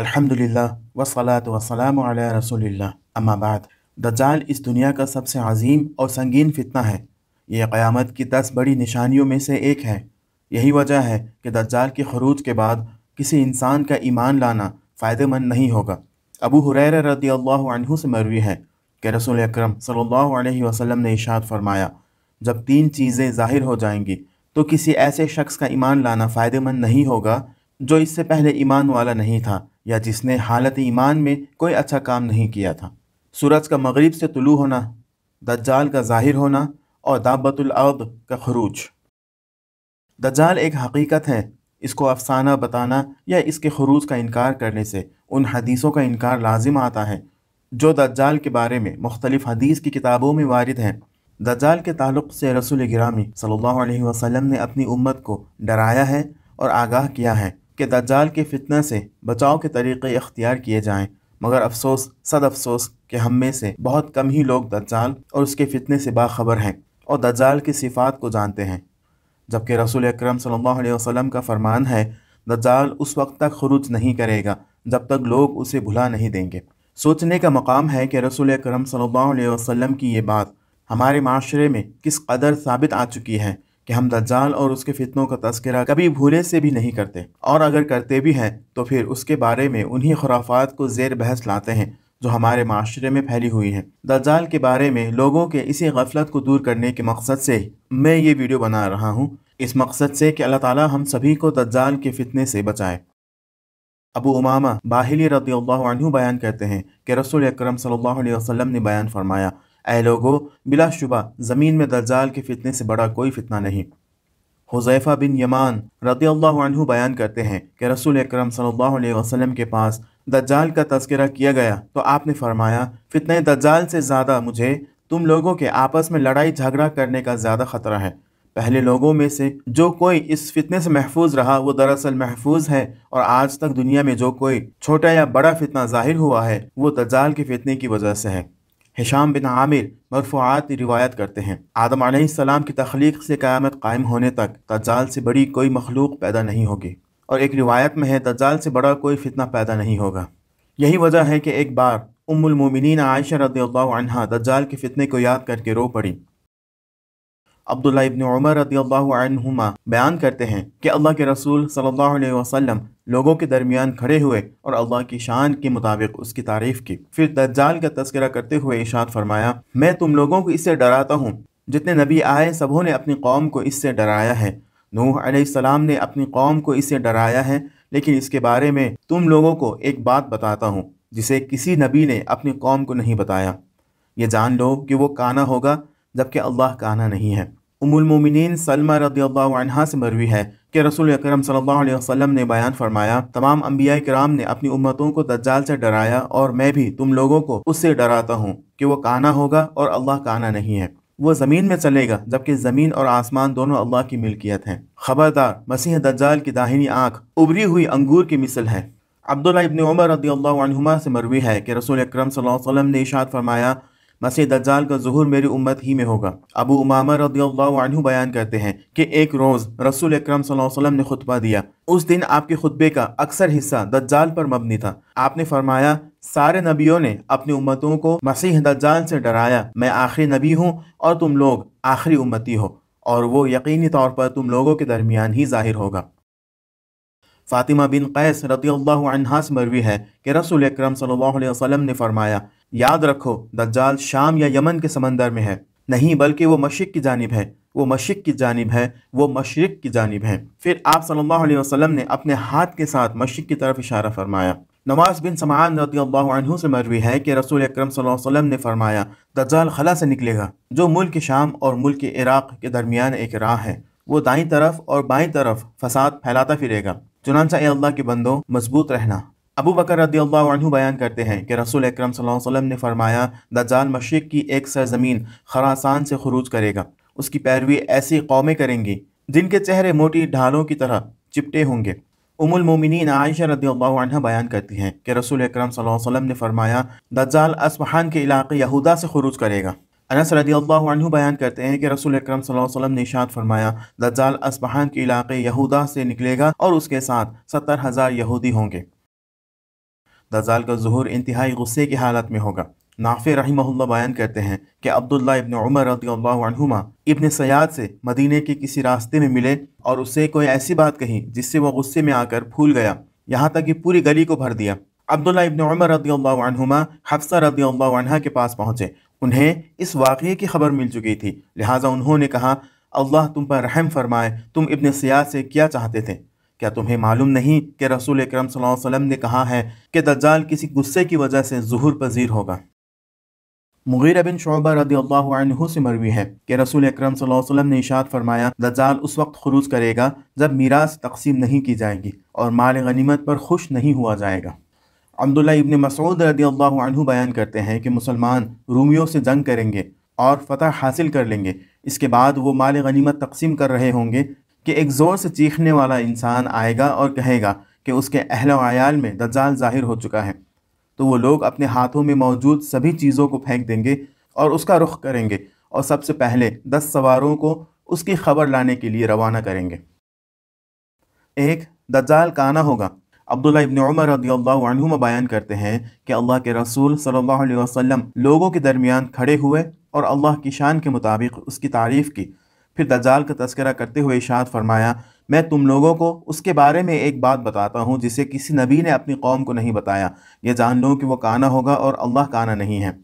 अल्हम्दुलिल्लाह वसलात वसलाम रसूलिल्लाह अम्मा बाद दज्जाल इस दुनिया का सबसे अजीम और संगीन फितना है यह क़यामत की दस बड़ी निशानियों में से एक है यही वजह है कि दज्जाल के खरूज के बाद किसी इंसान का ईमान लाना फ़ायदेमंद नहीं होगा अबू हुरैर रदी अल्लाह से मरवी है कि रसूल अक्रम सल्लल्लाहु अलैहि वसल्लम ने इशाद फरमाया जब तीन चीज़ें ज़ाहिर हो जाएंगी तो किसी ऐसे शख्स का ईमान लाना फ़ायदेमंद नहीं होगा जो इससे पहले ईमान वाला नहीं था या जिसने हालत ईमान में कोई अच्छा काम नहीं किया था सूरज का मगरिब से तुलू होना दज्जाल का ज़ाहिर होना और दाबतुल का खरूज दज्जाल एक हकीकत है इसको अफसाना बताना या इसके खरूज का इनकार करने से उन हदीसों का इनकार लाजिम आता है जो दज्जाल के बारे में मुख्तलिफ़ हदीस की किताबों में वारद हैं दज्जाल के ताल्लुक़ से रसूल गिरामी सल्लल्लाहु अलैहि वसल्लम ने अपनी उम्मत को डराया है और आगाह किया है कि दज्जाल के फितना से बचाव के तरीक़े अख्तियार किए जाएं मगर अफसोस सद अफसोस कि हम में से बहुत कम ही लोग दज्जाल और उसके फितने से बाखबर हैं और दज्जाल की सिफात को जानते हैं जबकि रसूल अक्रम वसम का फरमान है दज्जाल उस वक्त तक खरूज नहीं करेगा जब तक लोग उसे भुला नहीं देंगे सोचने का मकाम है कि रसूल अक्रम वसम की ये बात हमारे माशरे में किस कदर साबित आ चुकी है कि हम दज्जाल और उसके फितनों का तस्करा कभी भूले से भी नहीं करते और अगर करते भी हैं तो फिर उसके बारे में उन्हीं खुराफात को जेर बहस लाते हैं जो हमारे माशरे में फैली हुई हैं दज्जाल के बारे में लोगों के इसी गफलत को दूर करने के मकसद से मैं ये वीडियो बना रहा हूँ इस मकसद से कि अल्लाह ताला हम सभी को दज्जाल के फितने से बचाए अबू उमामा बाहिली रदी बयान करते हैं कि रसूल अक्रम सल्लल्लाहु अलैहि वसल्लम ने बयान फरमाया ए लोगो बिलाशुबा ज़मीन में दर्जाल के फितने से बड़ा कोई फितना नहीं हुजैफ़ा बिन यमान रदी अल्लाह बयान करते हैं कि रसूल अक्रम वसल्लम के पास दज्जाल का तस्करा किया गया तो आपने फरमाया फितने दज्जाल से ज़्यादा मुझे तुम लोगों के आपस में लड़ाई झगड़ा करने का ज़्यादा ख़तरा है पहले लोगों में से जो कोई इस फितने से महफूज रहा वो दरअसल महफूज है और आज तक दुनिया में जो कोई छोटा या बड़ा फितना जाहिर हुआ है वो दज्जाल के फितने की वजह से है हिशाम बिन आमिर मरफूआत रिवायत करते हैं आदम आसमाम की तख्लीक से क़्यामत कायम होने तक तजाल से बड़ी कोई मखलूक पैदा नहीं होगी और एक रिवायत में है तजाल से बड़ा कोई फितना पैदा नहीं होगा यही वजह है कि एक बार उम्मुलमोमिन आयशा रद्दा तजाल के फितने को याद करके रो पड़ी अब्दुल्ला इबन उमर रदील्लामा बयान करते हैं कि अल्लाह के रसूल सल्लल्लाहु अलैहि वसल्लम लोगों के दरमियान खड़े हुए और अल्लाह की शान के मुताबिक उसकी तारीफ़ की फिर दज्जाल का तस्करा करते हुए इशाद फरमाया मैं तुम लोगों को इससे डराता हूँ जितने नबी आए सबों ने अपनी कौम को इससे डराया है नूह अलैहिस्सलाम ने अपनी कौम को इससे डराया है लेकिन इसके बारे में तुम लोगों को एक बात बताता हूँ जिसे किसी नबी ने अपनी कौम को नहीं बताया ये जान लो कि वो काना होगा जबकि अल्लाह काना नहीं है उमुलमिन सलमा रदी से मरवी है कि रसूल अकरम सल्लल्लाहु अलैहि वसल्लम ने बयान फरमाया तमाम अम्बिया कराम ने अपनी उम्मतों को दज्जाल से डराया और मैं भी तुम लोगों को उससे डराता हूँ कि वो काना होगा और अल्लाह काना नहीं है वो ज़मीन में चलेगा जबकि ज़मीन और आसमान दोनों अल्लाह की मिल्कियत हैं खबरदार मसीह दज्जाल की दाहिनी आँख उभरी हुई अंगूर की मिसल है अब्दुल्ला इबन उमर रदी से मरवी है कि रसूल अक्रम वसल्लम ने इशाद फरमाया मसीह दज्जाल का जहूर मेरी उम्मत ही में होगा अबू उमामा रदील्ला बयान करते हैं कि एक रोज़ रसूल अक्रम वसल्लम ने खुतबा दिया उस दिन आपके खुतबे का अक्सर हिस्सा दज्जाल पर मबनी था आपने फरमाया सारे नबियों ने अपनी उम्मतों को मसीह दज्जाल से डराया मैं आखिरी नबी हूँ और तुम लोग आखिरी उम्मती हो और वो यकीनी तौर पर तुम लोगों के दरमियान ही जाहिर होगा फ़ातिमा बिन कैस रदी अल्लाह से मरवी है कि रसूल अक्रम वसल्लम ने फरमाया याद रखो दज्जाल शाम या यमन के समंदर में है नहीं बल्कि वो मशरक़ की जानब है वो मशरक़ की जानब है वो मशरक़ की जानब है फिर आप सल्लल्लाहु अलैहि वसल्लम ने अपने हाथ के साथ मशरक़ की तरफ इशारा फरमाया नवाज बिन समान रदी अल्लाह से मरवी है कि रसूल अक्रम वसल्लम ने फरमाया दज्जाल खला से निकलेगा जो मुल्क शाम और मुल्क इराक़ के दरमियान एक राह है वो दाईं तरफ और बाई तरफ फसाद फैलाता फिरेगा चुनानसा अल्लाह के बंदो मजबूत रहना अबू बकर रदी अल्लाह बयान करते हैं कि रसूल अक्रम वसल्लम ने फरमाया दजाल मशरक़ की एक सरजमीन खरासान से खरूज करेगा उसकी पैरवी ऐसी कौमें करेंगी जिनके चेहरे मोटी ढालों की तरह चिपटे होंगे उमुल मोमिनी आयशा रदी अल्लाह बयान करती हैं कि रसूल अक्रम वसल्लम ने फरमाया दज्जाल असमहान के इलाके यहूदा से खरूज करेगा अनस अल्लाह बयान करते हैं कि रसूल अक्रम वसल्लम ने शाद फरमाया दज्जाल असबहान के इलाके यहूदा से निकलेगा और उसके साथ सत्तर हज़ार यहूदी होंगे दज्जाल का जहूर इंतहाई गुस्से की हालत में होगा नाफे रही बयान करते हैं कि अब्दुल्ला इबन उमर रदील्लामा इबन सयाद से मदीने के किसी रास्ते में मिले और उससे कोई ऐसी बात कही जिससे वह गुस्से में आकर फूल गया यहाँ तक कि पूरी गली को भर दिया अब्दुल्ला इबन उमर रदील्लामा हफ्सा रदील्ला के पास पहुँचे उन्हें इस वाक़े की खबर मिल चुकी थी लिहाजा उन्होंने कहा अल्लाह तुम पर रहम फरमाए तुम इबन सियाह से क्या चाहते थे क्या तुम्हें मालूम नहीं कि रसूल करम सल्लम ने कहा है कि दज्जाल किसी गुस्से की वजह से जहूर पजीर होगा मुगैर बिन शोबा रदी अल्लाह से मरवी है कि रसूल अक्रम वसम ने इशात फरमाया दज्जाल उस वक्त खरूज करेगा जब मीरास तकसीम नहीं की जाएगी और माल गनीमत पर खुश नहीं हुआ जाएगा अब्दुल्ला इबन मसूद रदी अल्लाह बयान करते हैं कि मुसलमान रूमियों से जंग करेंगे और फतह हासिल कर लेंगे इसके बाद वो माल गनीमत तकसीम कर रहे होंगे कि एक ज़ोर से चीखने वाला इंसान आएगा और कहेगा कि उसके अहल आयाल में दज्जाल जाहिर हो चुका है तो वो लोग अपने हाथों में मौजूद सभी चीज़ों को फेंक देंगे और उसका रुख करेंगे और सबसे पहले दस सवारों को उसकी खबर लाने के लिए रवाना करेंगे एक दज्जाल काना होगा अब्दुल्ला इबन उमर रदील्ला बयान करते हैं कि अल्लाह के रसूल सल्लल्लाहु अलैहि वसल्लम लोगों के दरमियान खड़े हुए और अल्लाह की शान के मुताबिक उसकी तारीफ़ की फिर दजाल का तस्करा करते हुए इशात फरमाया मैं तुम लोगों को उसके बारे में एक बात बताता हूँ जिसे किसी नबी ने अपनी कौम को नहीं बताया यह जान लो कि वह काना होगा और अल्लाह काना नहीं है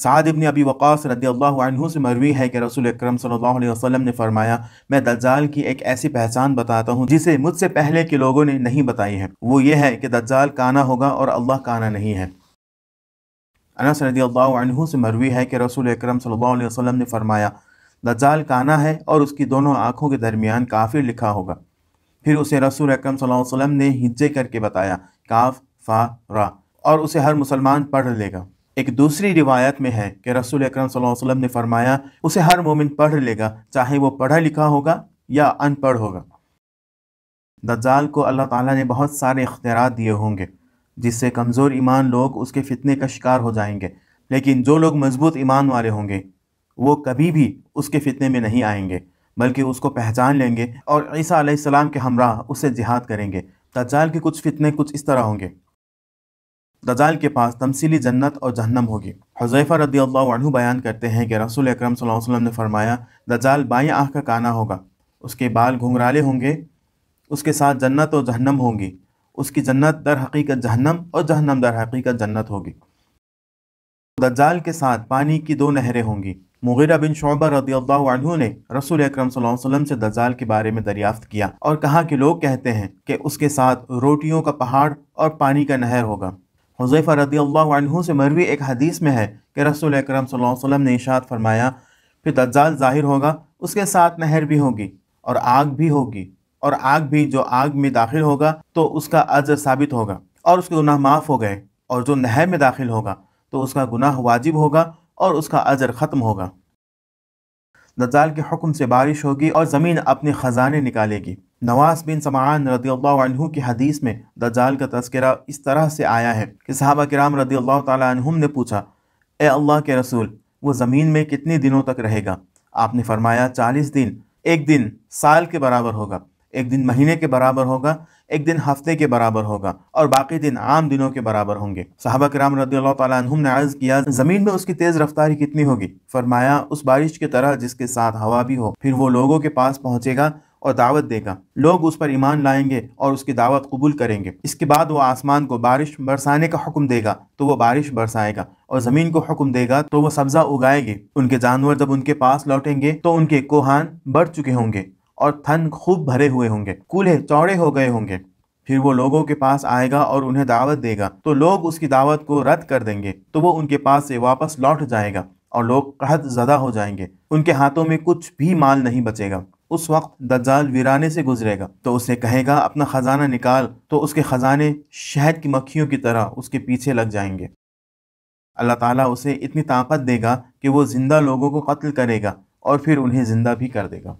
साद इबन अबी वक़ास रदी अल्लाह से मरवी है कि रसूल अक्रम सल्हसम ने फरमाया मैं दज्जाल की एक ऐसी पहचान बताता हूँ जिसे मुझसे पहले के लोगों ने नहीं बताई है वो ये है कि दज्जाल काना होगा और अल्लाह काना नहीं है अनस रदी अल्लाह से मरवी है कि रसूल अक्रम सल्हसम ने फरमाया दज्जाल काना है और उसकी दोनों आँखों के दरमियान काफिर लिखा होगा फिर उसे रसूल अक्रम सल्हसम ने हिज्जे करके बताया काफ फा रा और उसे हर मुसलमान पढ़ लेगा एक दूसरी रिवायत में है कि रसूल अकरम सल्लल्लाहु अलैहि वसल्लम ने फरमाया उसे हर मोमिन पढ़ लेगा चाहे वो पढ़ा लिखा होगा या अनपढ़ होगा दज्जाल को अल्लाह ताला ने बहुत सारे इख्तियार दिए होंगे जिससे कमज़ोर ईमान लोग उसके फितने का शिकार हो जाएंगे लेकिन जो लोग मजबूत ईमान वाले होंगे वो कभी भी उसके फितने में नहीं आएंगे बल्कि उसको पहचान लेंगे और ईसा के हमरा उससे जिहाद करेंगे दज्जाल के कुछ फितने कुछ इस तरह होंगे दजाल के पास तमसीली जन्नत और जहन्नम होगी हज़ैफ़ा रदी अल्लाह बयान करते हैं कि रसूल अक्रम वसल्लम ने फरमाया दजाल बाएँ आँख का काना होगा उसके बाल घुंघराले होंगे उसके साथ जन्नत और जहन्नम होंगी उसकी जन्नत दर हकीकत जहन्नम और जहन्नम दर हकीकत जन्नत होगी दज्जाल के साथ पानी की दो नहरें होंगी मुगीरा बिन शोबा रदी अल्लाह ने रसूल अक्रम वसल्लम से दज्जाल के बारे में दरियाफ़्त किया और कहा कि लोग कहते हैं कि उसके साथ रोटियों का पहाड़ और पानी का नहर होगा हुज़ैफ़ा रदी अल्लाह से मरवी एक हदीस में है कि रसूल अक्रम वसम ने इशात फरमाया फिर दज्जाल ज़ाहिर होगा उसके साथ नहर भी होगी और आग भी होगी और आग भी जो आग में दाखिल होगा तो उसका अजर साबित होगा और उसके गुनाह माफ़ हो गए और जो नहर में दाखिल होगा तो उसका गुनाह वाजिब होगा और उसका अजर ख़त्म होगा दज्जाल के हुक्म से बारिश होगी और ज़मीन अपने ख़जाने निकालेगी नवास बिन समान रदी अल्लाह की हदीस में दजाल का तस्करा इस तरह से आया है कि साहबा कराम रदी अल्लाह तुम ने पूछा ए अल्लाह के रसूल वो ज़मीन में कितने दिनों तक रहेगा आपने फरमाया चालीस दिन एक दिन साल के बराबर होगा एक दिन महीने के बराबर होगा एक दिन हफ्ते के बराबर होगा और बाकी दिन आम दिनों के बराबर होंगे साहबा कराम रदी तुम ने अर्ज किया ज़मीन में उसकी तेज़ रफ्तारी कितनी होगी फरमाया उस बारिश की तरह जिसके साथ हवा भी हो फिर वो लोगों के पास पहुँचेगा और दावत देगा लोग उस पर ईमान लाएंगे और उसकी दावत कबूल करेंगे इसके बाद वो आसमान को बारिश बरसाने का हुक्म देगा तो वो बारिश बरसाएगा और ज़मीन को हुक्म देगा तो वो सब्ज़ा उगाएगी उनके जानवर जब उनके पास लौटेंगे तो उनके कोहान बढ़ चुके होंगे और थन खूब भरे हुए होंगे कूल्हे चौड़े हो गए होंगे फिर वो लोगों के पास आएगा और उन्हें दावत देगा तो लोग उसकी दावत को रद्द कर देंगे तो वो उनके पास से वापस लौट जाएगा और लोग कहत ज़दा हो जाएंगे उनके हाथों में कुछ भी माल नहीं बचेगा उस वक्त दज्जाल वीराने से गुजरेगा तो उसे कहेगा अपना ख़जाना निकाल तो उसके ख़जाने शहद की मक्खियों की तरह उसके पीछे लग जाएंगे अल्लाह ताला उसे इतनी ताकत देगा कि वो ज़िंदा लोगों को कत्ल करेगा और फिर उन्हें ज़िंदा भी कर देगा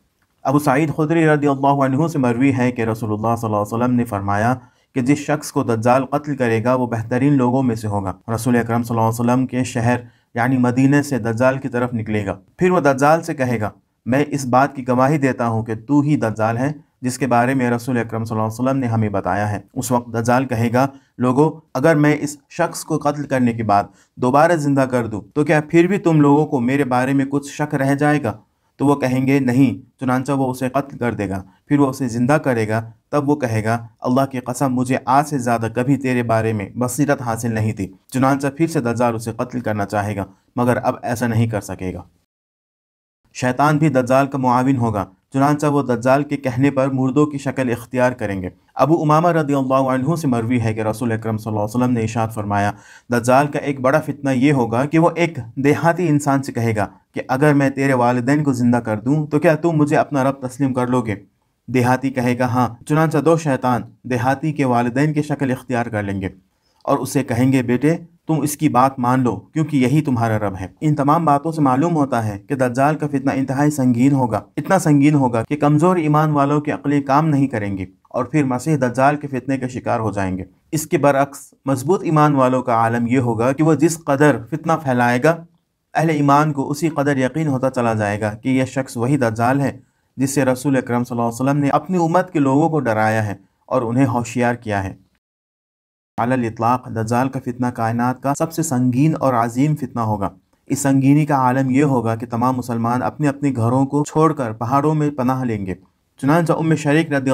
अबू सईद खुदरी रदी अल्लाह से मरवी है कि रसोल्ला वसम ने फरमाया कि जिस शख्स को दज्जाल कत्ल करेगा वो बेहतरीन लोगों में से होगा रसूल अक्रम वसम के शहर यानी मदीने से दज्जाल की तरफ निकलेगा फिर वह दज्जाल से कहेगा मैं इस बात की गवाही देता हूँ कि तू ही दज्जाल है जिसके बारे में रसूल अलैहि वसल्लम ने हमें बताया है उस वक्त दज्जाल कहेगा लोगों अगर मैं इस शख्स को कत्ल करने के बाद दोबारा ज़िंदा कर दूँ तो क्या फिर भी तुम लोगों को मेरे बारे में कुछ शक रह जाएगा तो वो कहेंगे नहीं चुनानचा वो उसे कत्ल कर देगा फिर वो उसे ज़िंदा करेगा तब वो कहेगा अल्लाह की कसम मुझे आज से ज़्यादा कभी तेरे बारे में बसीरत हासिल नहीं थी चुनानचा फिर से दज्जाल उसे कत्ल करना चाहेगा मगर अब ऐसा नहीं कर सकेगा शैतान भी दज्जाल का मुआविन होगा चुनाचा वो दज्जाल के कहने पर मुर्दों की शक्ल इख्तियार करेंगे अबू उमामा रदी अल्लाहों से मरवी है कि रसूल अक्रम वसल्लम ने इशात फरमाया दज्जाल का एक बड़ा फितना ये होगा कि वो एक देहाती इंसान से कहेगा कि अगर मैं तेरे वालदेन को ज़िंदा कर दूँ तो क्या तुम मुझे अपना रब तस्लीम कर लोगे देहाती कहेगा हाँ चुनाचा दो शैतान देहाती के वालदेन की शक्ल इख्तियार कर लेंगे और उसे कहेंगे बेटे तुम इसकी बात मान लो क्योंकि यही तुम्हारा रब है इन तमाम बातों से मालूम होता है कि दज्जाल का फितना इंतहाई संगीन होगा इतना संगीन होगा कि कमज़ोर ईमान वालों के अकली काम नहीं करेंगे और फिर मसीह दज्जाल के फितने के शिकार हो जाएंगे इसके बरक्स मजबूत ईमान वालों का आलम यह होगा कि वह जिस कदर फितना फैलाएगा अहल ईमान को उसी कदर यकीन होता चला जाएगा कि यह शख्स वही दज्जाल है जिससे रसूल अक्रम वसम ने अपनी उम्मत के लोगों को डराया है और उन्हें होशियार किया है अलातलाक़ दज्जाल का फितना कायनात का सबसे संगीन और अजीम फितना होगा इस संगीनी का आलम यह होगा कि तमाम मुसलमान अपने अपने घरों को छोड़कर पहाड़ों में पनाह लेंगे चुनाचा उम शरीक रदी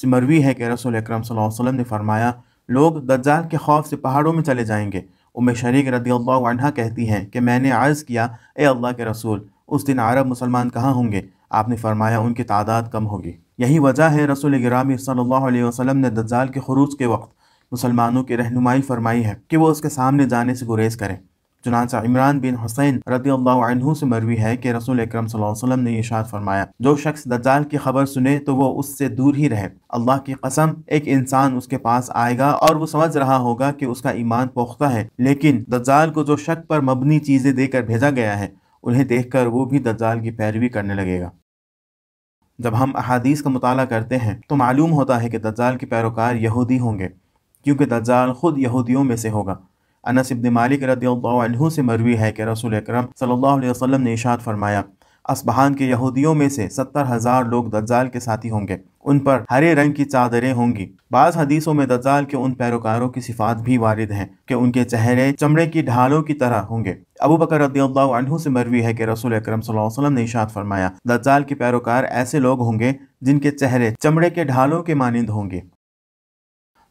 से मरवी है कि रसोल अक्रम वसल्लम ने फरमाया लोग दज्जाल के खौफ से पहाड़ों में चले जाएंगे उम शरीक रदी अल्लाहा कहती हैं कि मैंने अर्ज़ किया ए अल्लाह के रसूल उस दिन अरब मुसलमान कहाँ होंगे आपने फरमाया उनकी तादाद कम होगी यही वजह है रसूल ग्रामी सल्ला वसलम ने दज्जाल के खरूज के वक्त मुसलमानों की रहनुमाई फरमाई है कि वो उसके सामने जाने से गुरेज करें चुनानचा इमरान बिन हुसैन रदी अल्लाह से मरवी है कि रसूल अक्रम वसम ने इशाद फरमाया जो शख्स दज्जाल की खबर सुने तो वो उससे दूर ही रहे अल्लाह की कसम एक इंसान उसके पास आएगा और वो समझ रहा होगा कि उसका ईमान पुख्ता है लेकिन दज्जाल को जो शक पर मबनी चीज़ें देकर भेजा गया है उन्हें देख कर वो भी दज्जाल की पैरवी करने लगेगा जब हम अहादीस का मुताला करते हैं तो मालूम होता है कि दज्जाल के पैरोकार यहूदी होंगे क्योंकि दज्जाल ख़ुद यहूदियों में से होगा अनस इब्न मालिक रदील्ला से मरवी है कि रसूल अकरम सल्लल्लाहु अलैहि वसल्लम ने इशाद फरमाया असबहान के यहूदियों में से सत्तर हज़ार लोग दज्जाल के साथी होंगे उन पर हरे रंग की चादरें होंगी बाज़ हदीसों में दज्जाल के उन पैरोकारों की सिफात भी वारिद हैं कि उनके चेहरे चमड़े की ढालों की तरह होंगे अबू बकर रदील्ला से मरवी है कि रसूल अक्रम वसल्लम ने इशात फरमाया दज्जाल के पैरोकार ऐसे लोग होंगे जिनके चेहरे चमड़े के ढालों के मानंद होंगे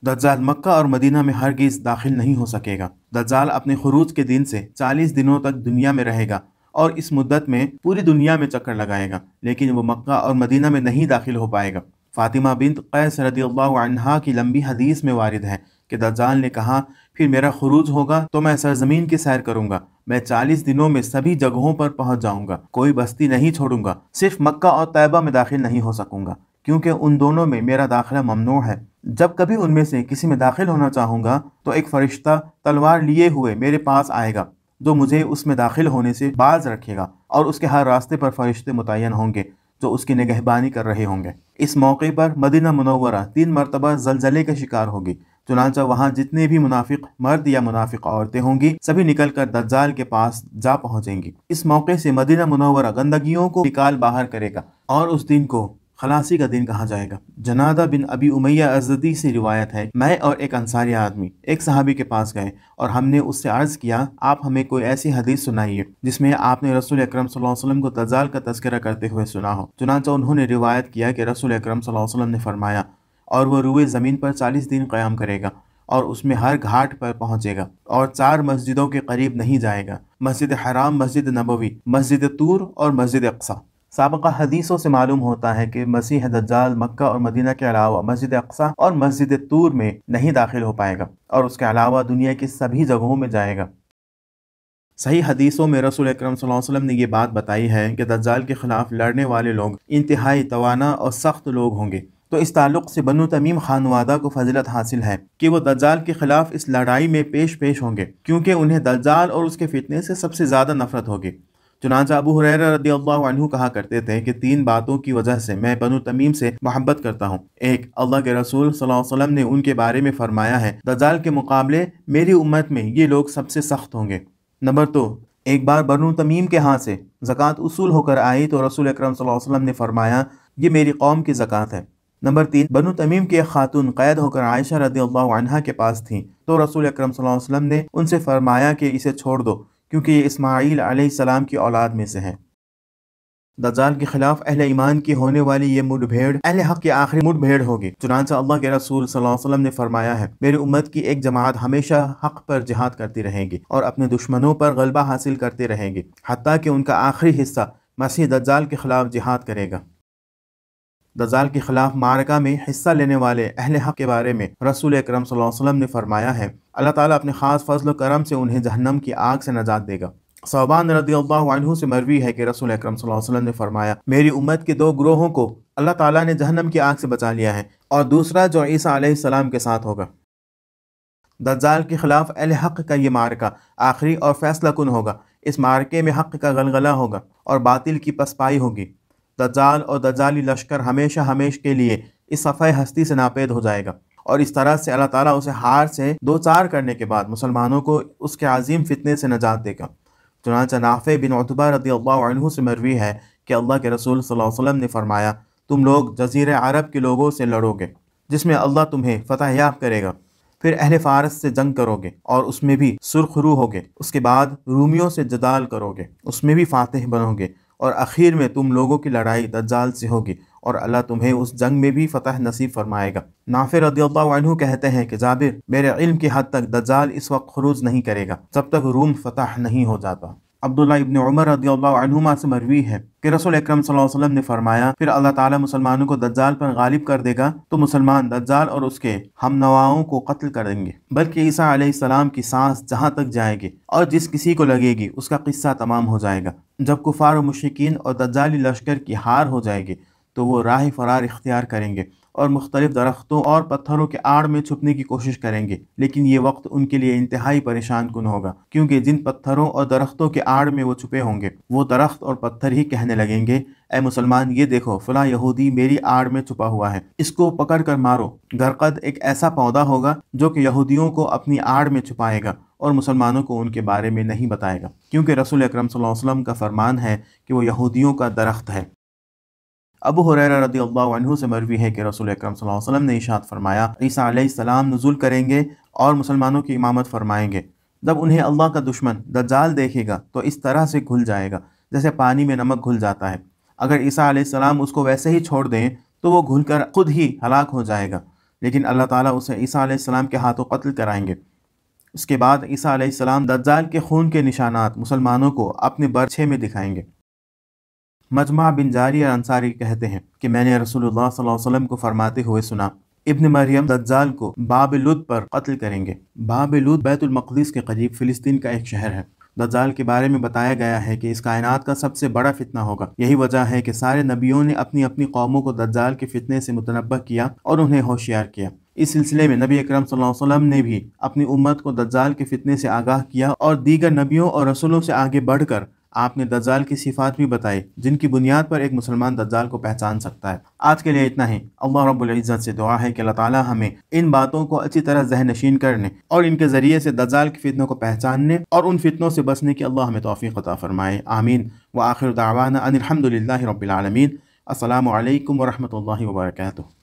दज्जाल मक्का और मदीना में हर गीज़ दाखिल नहीं हो सकेगा दज्जाल अपने खरूज के दिन से 40 दिनों तक दुनिया में रहेगा और इस मुद्दत में पूरी दुनिया में चक्कर लगाएगा लेकिन वो मक्का और मदीना में नहीं दाखिल हो पाएगा फ़ातिमा बिन कैस रदी अनहा की लंबी हदीस में वारद है कि दज्जाल ने कहा फिर मेरा खरूज होगा तो मैं सरजमीन की सैर करूंगा मैं चालीस दिनों में सभी जगहों पर पहुंच जाऊंगा कोई बस्ती नहीं छोड़ूंगा सिर्फ मक्का और तैयबा में दाखिल नहीं हो सकूंगा क्योंकि उन दोनों में मेरा दाखिला ममनू है जब कभी उनमें से किसी में दाखिल होना चाहूँगा तो एक फ़रिश्ता तलवार लिए हुए मेरे पास आएगा जो मुझे उसमें दाखिल होने से बाज रखेगा और उसके हर रास्ते पर फरिश्ते मुतन होंगे जो उसकी निगहबानी कर रहे होंगे इस मौके पर मदीना मनोवरा तीन मरतबा जलजले का शिकार होगी चुनाचा वहाँ जितने भी मुनाफिक मर्द या मुनाफिक औरतें होंगी सभी निकल कर दज्जाल के पास जा पहुँचेंगी इस मौके से मदीना मनोवरा गंदगियों को निकाल बाहर करेगा और उस दिन को खलासी का दिन कहा जाएगा जनादा बिन अबी उमैया अजदी से रिवायत है मैं और एक अंसारी आदमी एक सहाबी के पास गए और हमने उससे अर्ज किया आप हमें कोई ऐसी हदीस सुनाइए जिसमें आपने रसूल अक्रम वसल्लम को तजाल का तस्करा करते हुए सुना हो चुनाचा उन्होंने रिवायत किया कि रसूल अक्रम वसल्लम ने फरमाया और वह रुए ज़मीन पर चालीस दिन क़्याम करेगा और उसमें हर घाट पर पहुंचेगा और चार मस्जिदों के करीब नहीं जाएगा मस्जिद हराम मस्जिद नबवी मस्जिद तूर और मस्जिद अक्सा सबका हदीसों से मालूम होता है कि मसीह दज्जाल मक्का और मदीना के अलावा मस्जिद अक्सा और मस्जिद तूर में नहीं दाखिल हो पाएगा और उसके अलावा दुनिया की सभी जगहों में जाएगा सही हदीसों में रसूल अक्रम वसल्लम ने यह बात बताई है कि दज्जाल के ख़िलाफ़ लड़ने वाले लोग इंतहाई तोाना और सख्त लोग होंगे तो इस ताल्लुक़ से बनु तमीम खानवादा को फजलत हासिल है कि वो दज्जाल के ख़िलाफ़ इस लड़ाई में पेश पेश होंगे क्योंकि उन्हें दज्जाल और उसके फितने से सबसे ज़्यादा नफरत होगी चुनाचा अबू हुरैरा रदी अल्लाह कहा करते थे कि तीन बातों की वजह से मैं बनु तमीम से मोहब्बत करता हूँ एक अल्लाह के रसूल सल्लम ने उनके बारे में फरमाया है दजाल के मुकाबले मेरी उम्मत में ये लोग सबसे सख्त होंगे नंबर दो तो, एक बार बनु तमीम के हाथ से ज़क़़त उसूल होकर आई तो रसूल अक्रम वसल्लम ने फरमाया ये मेरी कौम की ज़क़़त है नंबर तीन बनु तमीम की एक खातून कैद होकर आयशा रदी अल्लाह के पास थी तो रसूल अक्रम वसम ने उनसे फरमाया कि इसे छोड़ दो क्योंकि इस्माईल आसमाम की औलाद में से हैं दज्जाल के खिलाफ अहल ईमान की होने वाली ये मुठभेड़ अहल हक की आखिरी मुठभेड़ होगी चुनाचा अल्लाह के रसूल वसल्लम ने फरमाया है मेरी उम्मत की एक जमात हमेशा हक पर जिहाद करती रहेगी और अपने दुश्मनों पर गलबा हासिल करती रहेगी हती कि उनका आखिरी हिस्सा मसीह दज्जाल के खिलाफ जिहाद करेगा दज्जाल के खिलाफ मारका में हिस्सा लेने वाले अहल हक के बारे में रसूल अक्रम वसल्लम ने फरमाया है अल्लाह ताला अपने ख़ास फजल करम से उन्हें जहन्नम की आग से नजात देगा सौबान रदी अल्लाह से मरवी है कि रसूल अक्रम वसल्लम ने फरमाया मेरी उम्मत के दो ग्रोहों को अल्लाह ताला ने जहन्नम की आग से बचा लिया है और दूसरा जो ईसा सलाम के साथ होगा दज्जाल के ख़िलाफ़ अल हक़ का ये मारका आखिरी और फैसला कन होगा इस मार्के में हक़ का गलगला होगा और बातिल की पसपाई होगी दज्जाल और दज्जाली लश्कर हमेशा हमेश के लिए इस सफ़े हस्ती से नापेद हो जाएगा और इस तरह से अल्लाह ताला उसे हार से दो चार करने के बाद मुसलमानों को उसके अजीम फितने से नजात देगा चुनाचा नाफ़े बिन उतबा रदी अल्लाह से मरवी है कि अल्लाह के रसूल वसल्लम ने फरमाया तुम लोग जजीर अरब के लोगों से लड़ोगे जिसमें अल्लाह तुम्हें फ़तह याब करेगा फिर अहल फ़ारस से जंग करोगे और उसमें भी सुरखरू होगे उसके बाद रूमियों से जदाल करोगे उसमें भी फातह बनोगे और आखिर में तुम लोगों की लड़ाई दज्जाल से होगी और अल्लाह तुम्हें उस जंग में भी फतह नसीब फरमाएगा नाफिर रदील्ला कहते हैं कि जाबिर मेरे इल्म की हद तक दज्जाल इस वक्त खरूज नहीं करेगा जब तक रूम फतह नहीं हो जाता अब्दुल्ला इबन उमर रदीमा से मरवी है कि रसूल अलैहि वसल्लम ने फरमाया फिर अल्लाह ताला मुसलमानों को दज्जाल पर गालिब कर देगा तो मुसलमान दज्जाल और उसके हम नवाओं को कत्ल कर देंगे बल्कि ईसा सलाम की सांस जहाँ तक जाएगी और जिस किसी को लगेगी उसका किस्सा तमाम हो जाएगा जब कुफार मशकिन और दज्जाली लश्कर की हार हो जाएगी तो वो राह फरार इख्तियार करेंगे और मुख्तलिफ दरख्तों और पत्थरों के आड़ में छुपने की कोशिश करेंगे लेकिन ये वक्त उनके लिए इंतहाई परेशान कन होगा क्योंकि जिन पत्थरों और दरख्तों के आड़ में वो छुपे होंगे वो दरख्त और पत्थर ही कहने लगेंगे ए मुसलमान ये देखो फला यहूदी मेरी आड़ में छुपा हुआ है इसको पकड़ कर मारो गरकद एक ऐसा पौधा होगा जो कि यहूदियों को अपनी आड़ में छुपाएगा और मुसलमानों को उनके बारे में नहीं बताएगा क्योंकि रसूल अक्रम का फरमान है कि वो यहूदियों का दरख्त है अबू रदी से मरवी है कि रसूल अक्रम ने इशात फरमाया ईसा नज़ुल करेंगे और मुसलमानों की इमामत फरमाएंगे जब उन्हें अल्लाह का दुश्मन दज्जाल देखेगा तो इस तरह से घुल जाएगा जैसे पानी में नमक घुल जाता है अगर ईसा सलाम उसको वैसे ही छोड़ दें तो वो घुल कर खुद ही हलाक हो जाएगा लेकिन अल्लाह ताली उसे ईसा सलाम के हाथों कत्ल कराएंगे उसके बाद ईसा सलाम दज्जाल के खून के निशानात मुसलमानों को अपने बर्छे में दिखाएंगे मजमा बिन जारिया अंसारी कहते हैं कि मैंने रसूलुल्लाह सल्लल्लाहु अलैहि वसल्लम को फरमाते हुए सुना इब्न मरियम दज्जाल को लुत पर कत्ल करेंगे बाब लुत बैतुलमक़दीस के करीब फ़िलिस्तीन का एक शहर है दज्जाल के बारे में बताया गया है कि इस कायनात का सबसे बड़ा फितना होगा यही वजह है कि सारे नबियों ने अपनी अपनी कौमों को दज्जाल के फितने से मुतनब किया और उन्हें होशियार किया इस सिलसिले में नबी अकरम वसल्लम ने भी अपनी उम्मत को दज्जाल के फितने से आगाह किया और दीगर नबियों और रसूलों से आगे बढ़कर आपने दज्जाल की सिफात भी बताई जिनकी बुनियाद पर एक मुसलमान दज्जाल को पहचान सकता है आज के लिए इतना ही अल्लाह रब्बुल इज़्ज़त से दुआ है कि अल्लाह ताला हमें इन बातों को अच्छी तरह जहन नशीन करने और इनके ज़रिए से दज्जाल की फितनों को पहचानने और उन फितनों से बचने की अल्लाह हमें तोफ़ी अता फ़रमाए आमीन व आखिर दावाना अनिलहमदिल्ला रबालमीन असल वरहमल वर्का